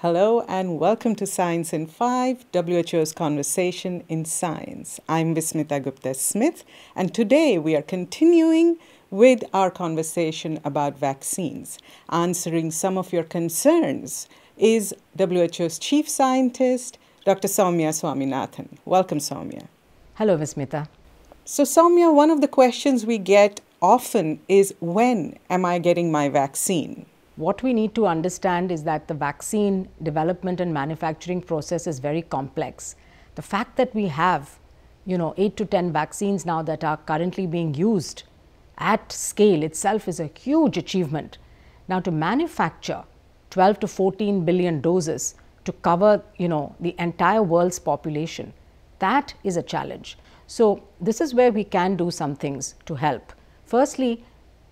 Hello and welcome to Science in 5, WHO's Conversation in Science. I'm Vismita Gupta Smith, and today we are continuing with our conversation about vaccines. Answering some of your concerns is WHO's Chief Scientist, Dr. Soumya Swaminathan. Welcome, Soumya. Hello, Vismita. So, Soumya, one of the questions we get often is when am I getting my vaccine? What we need to understand is that the vaccine development and manufacturing process is very complex. The fact that we have, you know, 8 to 10 vaccines now that are currently being used at scale itself is a huge achievement. Now to manufacture 12 to 14 billion doses to cover, you know, the entire world's population, that is a challenge. So this is where we can do some things to help. Firstly,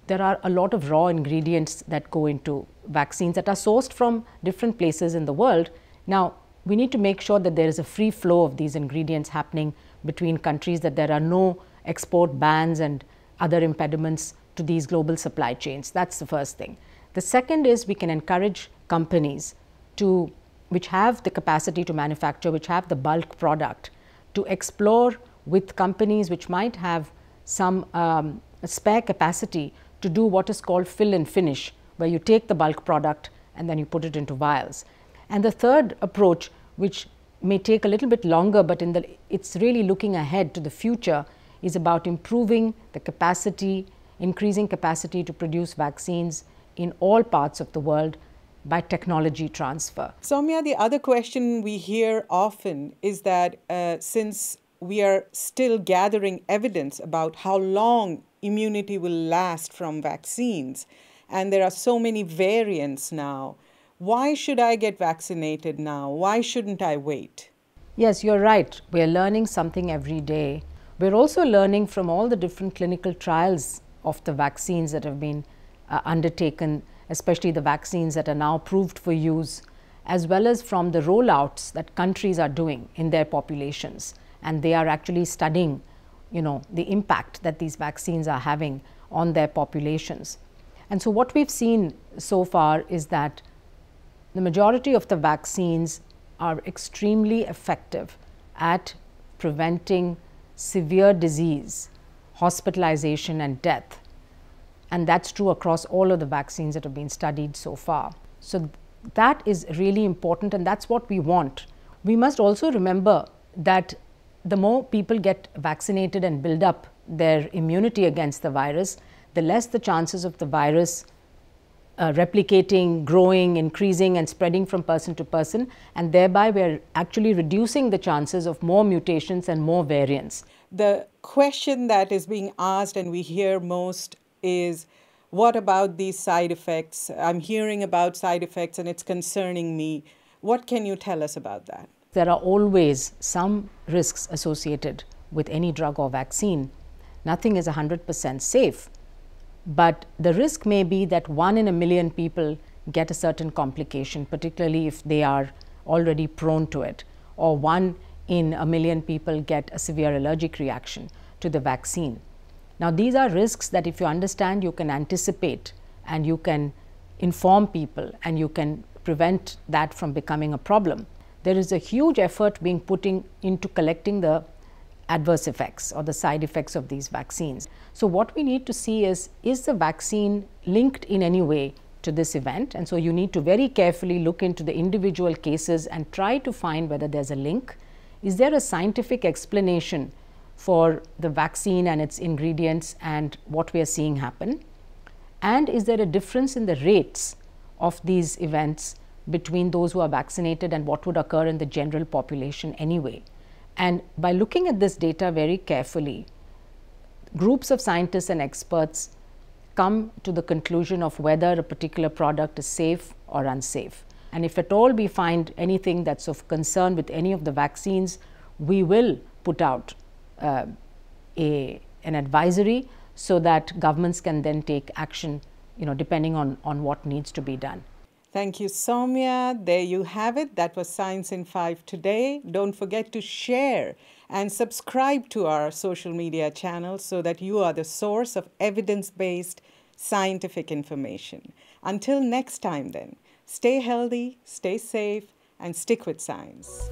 there are a lot of raw ingredients that go into vaccines that are sourced from different places in the world. Now, we need to make sure that there is a free flow of these ingredients happening between countries, that there are no export bans and other impediments to these global supply chains. That's the first thing. The second is we can encourage companies to, which have the capacity to manufacture, which have the bulk product, to explore with companies which might have some um, spare capacity to do what is called fill and finish, where you take the bulk product and then you put it into vials. And the third approach, which may take a little bit longer, but in the, it's really looking ahead to the future, is about improving the capacity, increasing capacity to produce vaccines in all parts of the world by technology transfer. Soumya, the other question we hear often is that uh, since we are still gathering evidence about how long immunity will last from vaccines. And there are so many variants now. Why should I get vaccinated now? Why shouldn't I wait? Yes, you're right. We're learning something every day. We're also learning from all the different clinical trials of the vaccines that have been uh, undertaken, especially the vaccines that are now approved for use, as well as from the rollouts that countries are doing in their populations and they are actually studying you know, the impact that these vaccines are having on their populations. And so what we've seen so far is that the majority of the vaccines are extremely effective at preventing severe disease, hospitalization and death. And that's true across all of the vaccines that have been studied so far. So that is really important and that's what we want. We must also remember that the more people get vaccinated and build up their immunity against the virus, the less the chances of the virus uh, replicating, growing, increasing, and spreading from person to person. And thereby, we're actually reducing the chances of more mutations and more variants. The question that is being asked and we hear most is what about these side effects? I'm hearing about side effects and it's concerning me. What can you tell us about that? there are always some risks associated with any drug or vaccine. Nothing is 100% safe, but the risk may be that one in a million people get a certain complication, particularly if they are already prone to it, or one in a million people get a severe allergic reaction to the vaccine. Now, these are risks that if you understand, you can anticipate and you can inform people and you can prevent that from becoming a problem there is a huge effort being put in, into collecting the adverse effects or the side effects of these vaccines. So what we need to see is, is the vaccine linked in any way to this event? And so you need to very carefully look into the individual cases and try to find whether there's a link. Is there a scientific explanation for the vaccine and its ingredients and what we are seeing happen? And is there a difference in the rates of these events between those who are vaccinated and what would occur in the general population anyway. And by looking at this data very carefully, groups of scientists and experts come to the conclusion of whether a particular product is safe or unsafe. And if at all we find anything that's of concern with any of the vaccines, we will put out uh, a, an advisory so that governments can then take action, you know, depending on, on what needs to be done. Thank you, Somia. There you have it. That was Science in 5 today. Don't forget to share and subscribe to our social media channels so that you are the source of evidence-based scientific information. Until next time then, stay healthy, stay safe, and stick with science.